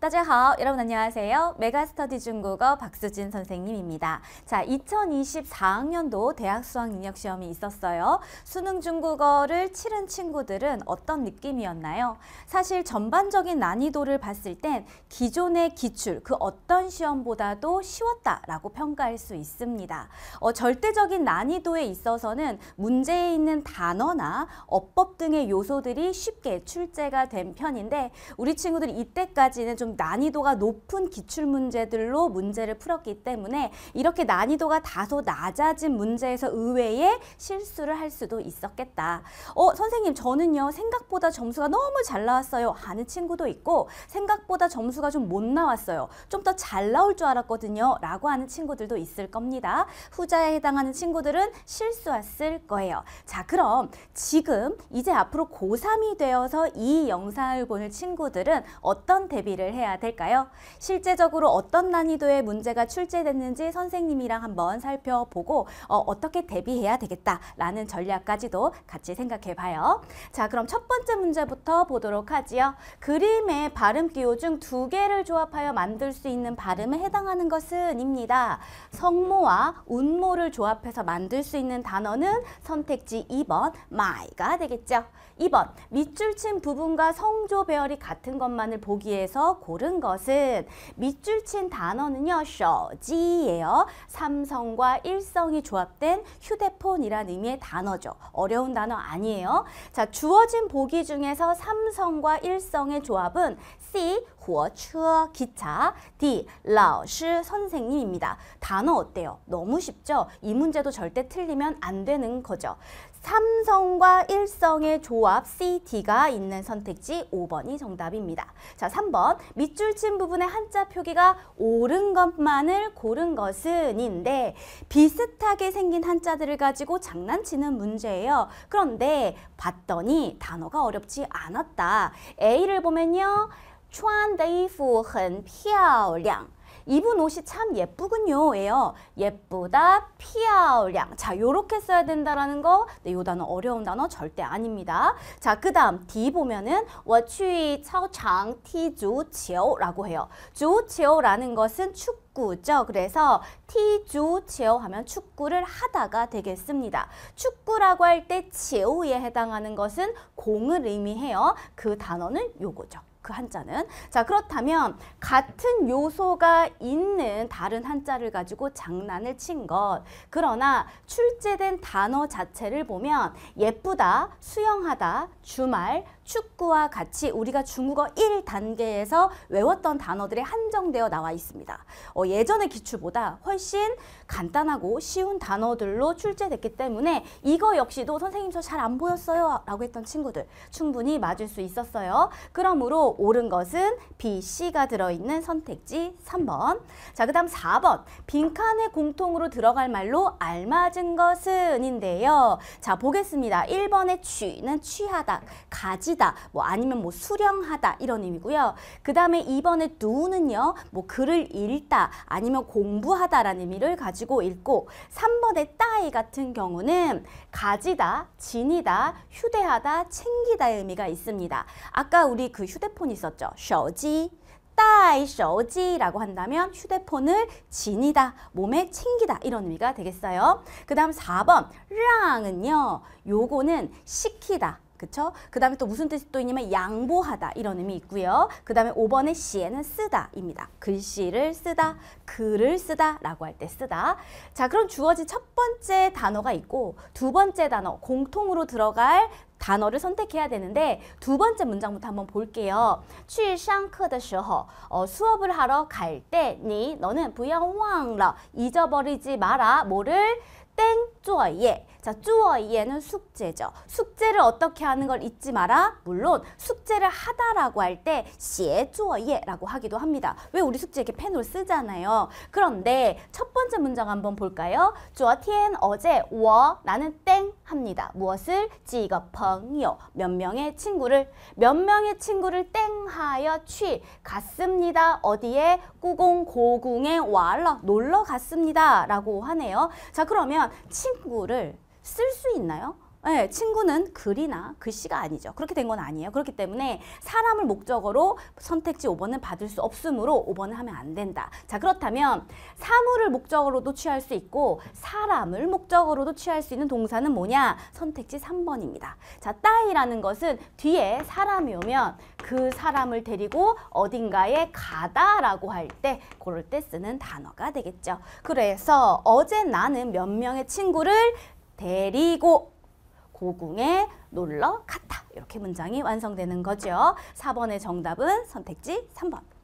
大家好, 여러분 안녕하세요. 메가스터디 중국어 박수진 선생님입니다. 자, 2024학년도 대학 수학 능력 시험이 있었어요. 수능 중국어를 치른 친구들은 어떤 느낌이었나요? 사실 전반적인 난이도를 봤을 땐 기존의 기출, 그 어떤 시험보다도 쉬웠다라고 평가할 수 있습니다. 어, 절대적인 난이도에 있어서는 문제에 있는 단어나 어법 등의 요소들이 쉽게 출제가 된 편인데 우리 친구들이 이때까지는 좀좀 난이도가 높은 기출 문제들로 문제를 풀었기 때문에 이렇게 난이도가 다소 낮아진 문제에서 의외의 실수를 할 수도 있었겠다. 어, 선생님, 저는요, 생각보다 점수가 너무 잘 나왔어요. 하는 친구도 있고, 생각보다 점수가 좀 못 나왔어요. 좀 더 잘 나올 줄 알았거든요. 라고 하는 친구들도 있을 겁니다. 후자에 해당하는 친구들은 실수했을 거예요. 자, 그럼 지금 이제 앞으로 고3이 되어서 이 영상을 보는 친구들은 어떤 대비를 해 해야 될까요? 실제적으로 어떤 난이도의 문제가 출제됐는지 선생님이랑 한번 살펴보고 어, 떻게 대비해야 되겠다라는 전략까지도 같이 생각해 봐요. 자, 그럼 첫 번째 문제부터 보도록 하지요. 그림의 발음 기호 중 두 개를 조합하여 만들 수 있는 발음에 해당하는 것은 입니다. 성모와 운모를 조합해서 만들 수 있는 단어는 선택지 2번 my가 되겠죠. 2번 밑줄 친 부분과 성조 배열이 같은 것만을 보기에서 고른 것은 밑줄 친 단어는요. 셔지예요. 삼성과 일성이 조합된 휴대폰이라는 의미의 단어죠. 어려운 단어 아니에요. 자, 주어진 보기 중에서 삼성과 일성의 조합은 C, 火车, 기차, D, 老师, 선생님입니다. 단어 어때요? 너무 쉽죠? 이 문제도 절대 틀리면 안 되는 거죠. 삼성과 일성의 조합 CD가 있는 선택지 5번이 정답입니다. 자, 3번 밑줄 친 부분의 한자 표기가 옳은 것만을 고른 것은인데 비슷하게 생긴 한자들을 가지고 장난치는 문제예요. 그런데 봤더니 단어가 어렵지 않았다. A를 보면요. 穿的衣服很漂亮。 입은 옷이 참 예쁘군요. 예요. 예쁘다, 피아울량. 자, 요렇게 써야 된다라는 거. 네, 요 단어 어려운 단어 절대 아닙니다. 자, 그 다음 D 보면은 워취 차오창 티주 지오라고 해요. 주 지오라는 것은 축구 죠 그래서 티주 제어 하면 축구를 하다가 되겠습니다. 축구라고 할때제오에 해당하는 것은 공을 의미해요. 그 단어는 요거죠. 그 한자는. 자, 그렇다면 같은 요소가 있는 다른 한자를 가지고 장난을 친 것. 그러나 출제된 단어 자체를 보면 예쁘다, 수영하다, 주말, 축구와 같이 우리가 중국어 1단계에서 외웠던 단어들에 한정되어 나와 있습니다. 어, 예전의 기출보다 훨씬 간단하고 쉬운 단어들로 출제됐기 때문에 이거 역시도 선생님 저 잘 안 보였어요 라고 했던 친구들 충분히 맞을 수 있었어요. 그러므로 옳은 것은 B, C가 들어있는 선택지 3번 자그 다음 4번 빈칸에 공통으로 들어갈 말로 알맞은 것은 인데요. 자 보겠습니다. 1번의 취는 취하다, 가지 쓰다, 뭐 아니면 뭐 수령하다 이런 의미고요. 그 다음에 이번에 do는요, 뭐 글을 읽다 아니면 공부하다라는 의미를 가지고 읽고 3번의 따이 같은 경우는 가지다, 지니다, 휴대하다, 챙기다의 의미가 있습니다. 아까 우리 그 휴대폰 있었죠? 手지 따이手지라고 한다면 휴대폰을 지니다, 몸에 챙기다 이런 의미가 되겠어요. 그 다음 4번 랑은요. 요거는 시키다, 그쵸? 그 다음에 또 무슨 뜻이 또 있냐면 양보하다 이런 의미 있고요. 그 다음에 5번에 시에는 쓰다입니다. 글씨를 쓰다, 글을 쓰다 라고 할 때 쓰다. 자 그럼 주어진 첫 번째 단어가 있고 두 번째 단어 공통으로 들어갈 단어를 선택해야 되는데 두 번째 문장부터 한번 볼게요. 취上课的时候 어, 수업을 하러 갈때니 너는 부양 왕러 잊어버리지 마라 뭐를 땡 주어예. 자, 주어예는 숙제죠. 숙제를 어떻게 하는 걸 잊지 마라. 물론 숙제를 하다라고 할 때 시에 주어예라고 하기도 합니다. 왜 우리 숙제 이렇게 펜으로 쓰잖아요. 그런데 첫 번째 문장 한번 볼까요? 주어 티엔 어제 워 나는 땡 합니다. 무엇을 지거 펑요 몇 명의 친구를 몇 명의 친구를 땡하여 취 갔습니다. 어디에 꾸공 고궁에 와러 놀러 갔습니다라고 하네요. 자 그러면 친 친구를 쓸 수 있나요? 네, 친구는 글이나 글씨가 아니죠. 그렇게 된 건 아니에요. 그렇기 때문에 사람을 목적으로 선택지 5번은 받을 수 없으므로 5번을 하면 안 된다. 자 그렇다면 사물을 목적으로도 취할 수 있고 사람을 목적으로도 취할 수 있는 동사는 뭐냐? 선택지 3번입니다. 자 따이라는 것은 뒤에 사람이 오면 그 사람을 데리고 어딘가에 가다라고 할때 그럴 때 쓰는 단어가 되겠죠. 그래서 어제 나는 몇 명의 친구를 데리고 고궁에 놀러 갔다. 이렇게 문장이 완성되는 거죠. 4번의 정답은 선택지 3번.